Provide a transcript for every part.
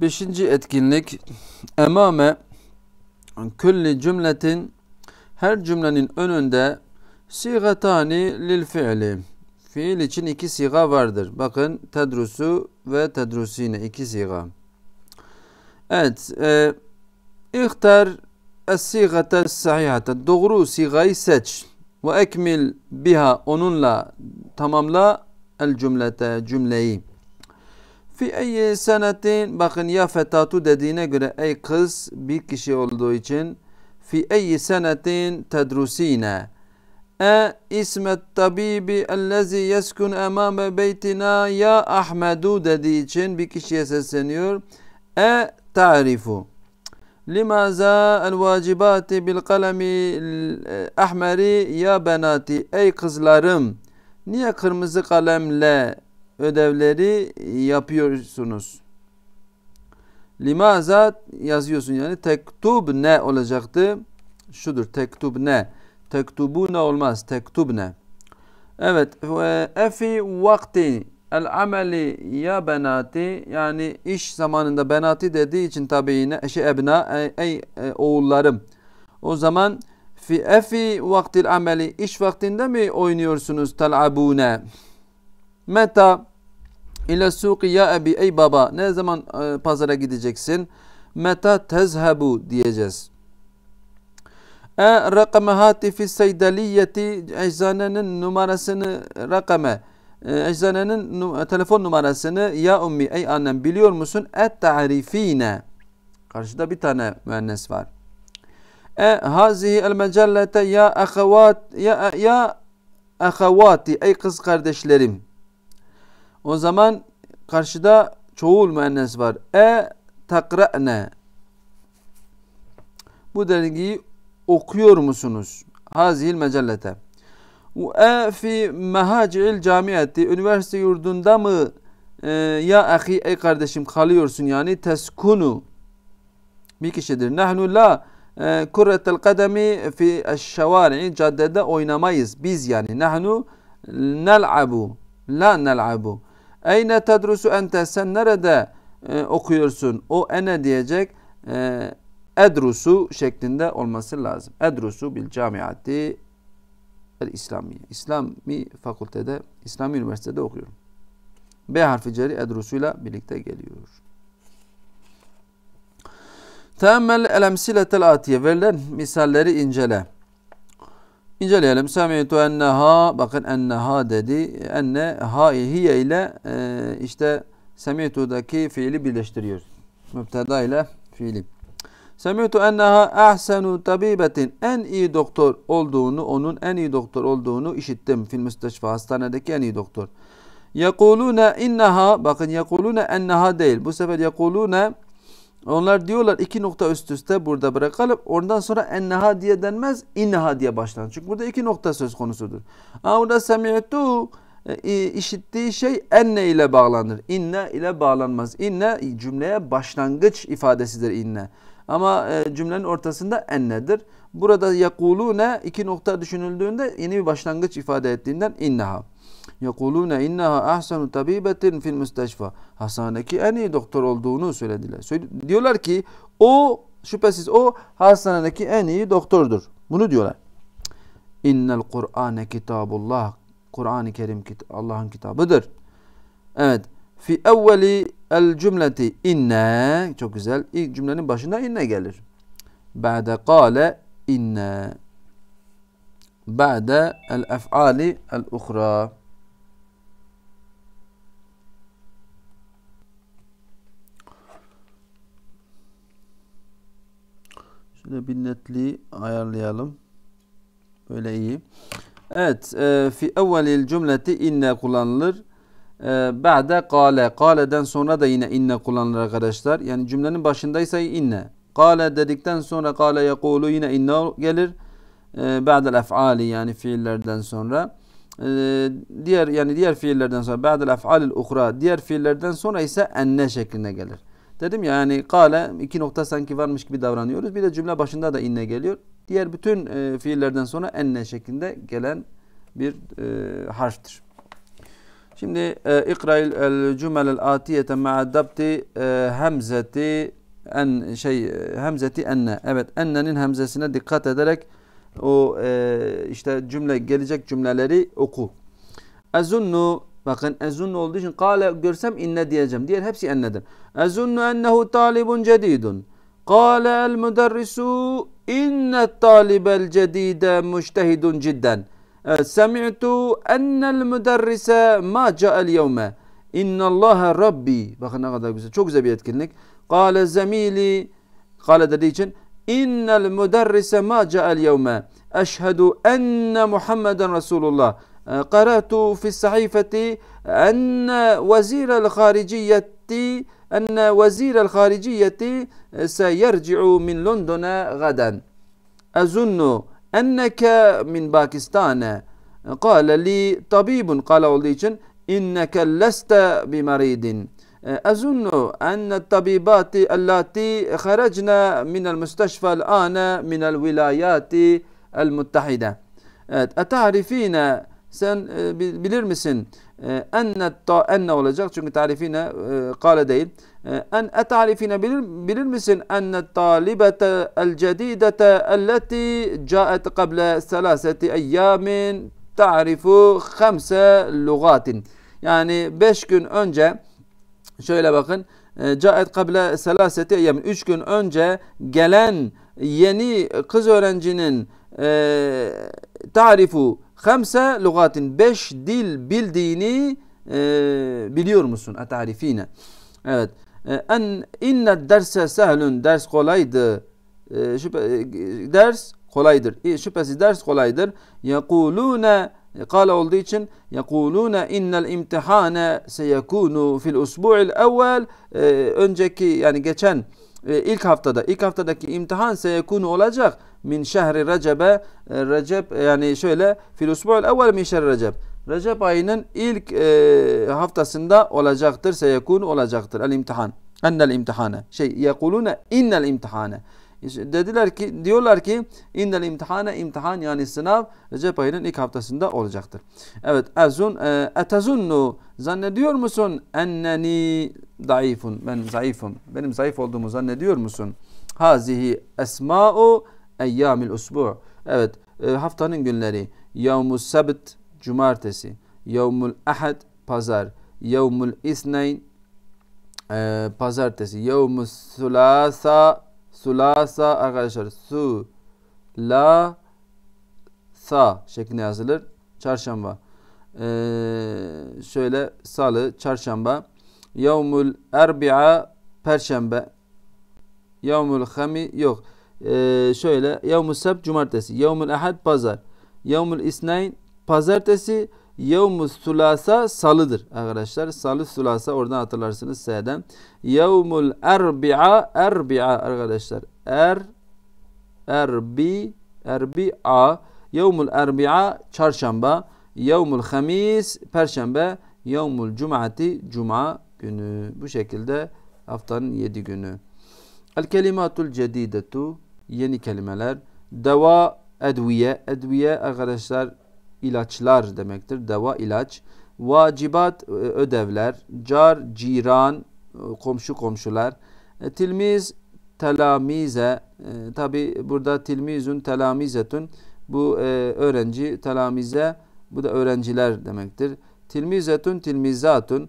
Beşinci etkinlik emame külli cümletin her cümlenin önünde sigatani lil fiili. Fiil için iki siga vardır. Bakın tedrusu ve tedrusine iki siga. Evet. E, ihtar es-sigate sahihate. Doğru sigayı seç. Ve ekmil biha onunla tamamla el cümlete cümleyi. Fi eyyi senetin bakın ya fetatu dediğine göre ey kız bir kişi olduğu için fi eyyi senetin tedrusine e ismet tabibi ellezi yeskun emame beytina ya Ahmedu dediği için bir kişiye sesleniyor. E tarifu. Limaza el vacibati bil kalemi e, ahmeri ya benati. Ey kızlarım niye kırmızı kalemle ödevleri yapıyorsunuz. Limaza yazıyorsun yani tektub ne olacaktı? Şudur tektub ne? Tektubu ne olmaz? Tektub ne? Evet. Efi vakti el ameli ya benati yani iş zamanında benati dediği için tabi yine şey ebna ey, ey e, oğullarım. O zaman fi efi vaktil ameli iş vaktinde mi oynuyorsunuz talabune? Meta ile suqi ya abi, ey baba ne zaman e, pazara gideceksin? Meta tezhebu diyeceğiz. E rakame hatifi seydaliyeti eczanenin numarasını rakame e, eczanenin num e, telefon numarasını ya ummi ey annem biliyor musun? Et ta'rifine. Karşıda bir tane müennes var. E hazihi el mecellete ya ahavat ya ya ahavati ey kız kardeşlerim. O zaman karşıda çoğul müennes var. E takra'ne. Bu dergiyi okuyor musunuz? Hazihil mecellete. E fi mehacil camiyeti. Üniversite yurdunda mı e, ya ahi ey kardeşim kalıyorsun yani teskunu bir kişidir. Nahnu la e, kurretel kademi fi şevari caddede oynamayız. Biz yani nahnu nel'abu la nel'abu Eyne tedrusu ente sen nerede e, okuyorsun? O ene diyecek e, edrusu şeklinde olması lazım. Edrusu bil camiati el İslamiye. İslami fakültede, İslami üniversitede okuyorum. B harfi ceri edrusuyla birlikte geliyor. Teammel el emsiletel atiye. Verilen misalleri incele. İnceleyelim. Semitu enneha bakın enneha dedi. Enne ha hiye ile e, işte semitu'daki fiili birleştiriyor. Mübteda ile fiili. Semitu enneha ahsenu tabibetin en iyi doktor olduğunu, onun en iyi doktor olduğunu işittim. Fil müsteşfa hastanedeki en iyi doktor. Yekulune inneha bakın yekulune enneha değil. Bu sefer yekulune onlar diyorlar iki nokta üst üste burada bırakalım. Ondan sonra enneha diye denmez, inneha diye başlanır. Çünkü burada iki nokta söz konusudur. Ama burada semiyetu e, işittiği şey enne ile bağlanır. İnne ile bağlanmaz. İnne cümleye başlangıç ifadesidir inne. Ama e, cümlenin ortasında ennedir. Burada yakulu ne iki nokta düşünüldüğünde yeni bir başlangıç ifade ettiğinden inneha yekulune inneha ahsenu tabibetin fil müsteşfa. Hastanedeki en iyi doktor olduğunu söylediler. Diyorlar ki o şüphesiz o hastanedeki en iyi doktordur. Bunu diyorlar. İnnel Kur'ane kitabullah. Kur'an-ı Kerim Allah'ın kitabıdır. Evet. Fi evveli el cümleti inne. Çok güzel. İlk cümlenin başına inne gelir. Ba'de kale inne. Ba'de el ef'ali el uhra. Şöyle bir netliği ayarlayalım. Böyle iyi. Evet. E, fi evvelil cümleti inne kullanılır. E, ba'de kale. Kale'den sonra da yine inne kullanılır arkadaşlar. Yani cümlenin başındaysa inne. Kale dedikten sonra kale yekulu yine inne gelir. E, ba'del yani fiillerden sonra. E, diğer yani diğer fiillerden sonra ba'del ef'alil ukra diğer fiillerden sonra ise enne şeklinde gelir. Dedim ya yani kale iki nokta sanki varmış gibi davranıyoruz. Bir de cümle başında da inne geliyor. Diğer bütün e, fiillerden sonra enne şeklinde gelen bir e, harftir. Şimdi e, ikra'il el cümlel atiyete ma'a dabti e, hemzeti en şey e, hemzeti enne. Evet ennenin hemzesine dikkat ederek o e, işte cümle gelecek cümleleri oku. Azunnu Bakın ezun olduğu için kale görsem inne diyeceğim. Diğer hepsi ennedir. Ezunnu ennehu talibun cedidun. Kale el müderrisu inne talibel cedide müştehidun cidden. E, semi'tu ennel müderrise ma ca'el yevme. İnne Allahe Rabbi. Bakın ne kadar güzel. Çok güzel bir etkinlik. Kale zemili. Kale dediği için. İnnel müderrise ma ca'el yevme. Eşhedü enne Muhammeden Resulullah. آه، قرأت في الصحيفة أن وزير الخارجية أن وزير الخارجية سيرجع من لندن غدا أظن أنك من باكستان قال لي طبيب قال أوليشن إنك لست بمريض آه، أظن أن الطبيبات التي خرجن من المستشفى الآن من الولايات المتحدة آه، أتعرفين sen e, bilir misin e, enne ta enne olacak çünkü tarifine e, kale değil. E, en e tarifine bilir, bilir misin enne talibete el cedidete elleti caet kable selaseti eyyamin ta'rifu hamse lugatin. Yani beş gün önce şöyle bakın e, caet kable selaseti eyyamin. Üç gün önce gelen yeni kız öğrencinin e, tarifu Hamse lugatin. Beş dil bildiğini e, biliyor musun? Atarifine. Evet. E, en inne derse sehlün. Ders kolaydı. E, şüphe, e, ders kolaydır. E, şüphesiz ders kolaydır. Yekulune قال e, olduğu için yekulune innel imtihane seyekunu fil usbu'il evvel önceki yani geçen ilk haftada ilk haftadaki imtihan seyekunu olacak min şehri recebe e, recep e, yani şöyle fil usbu'l evvel min şehri recep. Recep ayının ilk e, haftasında olacaktır. Seyekun olacaktır. El imtihan. Ennel imtihane. Şey yekulune innel imtihane. Dediler ki diyorlar ki innel imtihane imtihan yani sınav Recep ayının ilk haftasında olacaktır. Evet ezun e, etezunnu zannediyor musun enneni daifun ben zayıfım benim zayıf olduğumu zannediyor musun? Hazihi esma'u eyyamil usbu. Evet e, haftanın günleri yevmus sabt cumartesi, yevmul ahad pazar, yevmul isneyn e, pazartesi, yevmus sulasa sulasa arkadaşlar su la sa şeklinde yazılır. Çarşamba. Ee, şöyle salı, çarşamba. Yevmul erbi'a perşembe. Yevmul hami yok. Ee, şöyle yevmü seb cumartesi, yevmül ehad pazar, yevmül isnayn pazartesi, yevmü sulasa salıdır arkadaşlar. Salı sulasa oradan hatırlarsınız S'den. Yevmül erbi'a erbi'a arkadaşlar. Er erbi erbi'a yevmül erbi'a çarşamba, yevmül hamis perşembe, yevmül cumati cuma günü. Bu şekilde haftanın yedi günü. El kelimatul cedidetu yeni kelimeler. Deva, edviye. Edviye arkadaşlar ilaçlar demektir. Deva ilaç. Vacibat e, ödevler. Car, ciran, e, komşu komşular. E, tilmiz, telamize. E, Tabi burada tilmizun, telamizetun. Bu öğrenci, telamize. Bu da öğrenciler demektir. Tilmizetun, tilmizatun.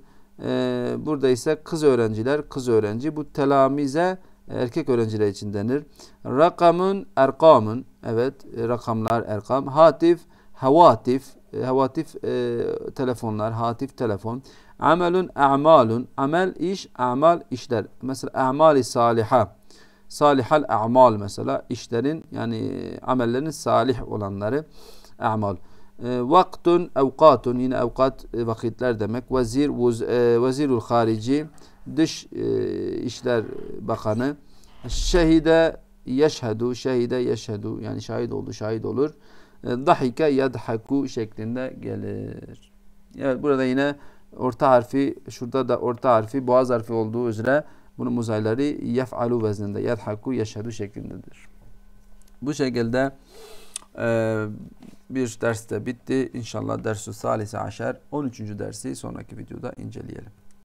burada ise kız öğrenciler, kız öğrenci. Bu telamize erkek öğrenciler için denir. Rakamın, erkamun evet e, rakamlar erkam. Hatif havatif e, havatif e, telefonlar hatif telefon. Amelun a'malun amel iş a'mal işler. Mesela a'mali saliha salihal a'mal mesela işlerin yani e, amellerin salih olanları a'mal. E, vaktun evkatun yine evkat vakitler demek. Vezir vuz, e, vezirul harici Dış e, İşler Bakanı şehide yeşhedu, şehide yeşhedu yani şahit oldu, şahit olur. E, Dahike yadhaku şeklinde gelir. Evet burada yine orta harfi, şurada da orta harfi, boğaz harfi olduğu üzere bunun muzayları yef'alu vezninde, yadhaku yeşhedu şeklindedir. Bu şekilde e, bir ders de bitti. İnşallah dersi salise aşer 13. dersi sonraki videoda inceleyelim.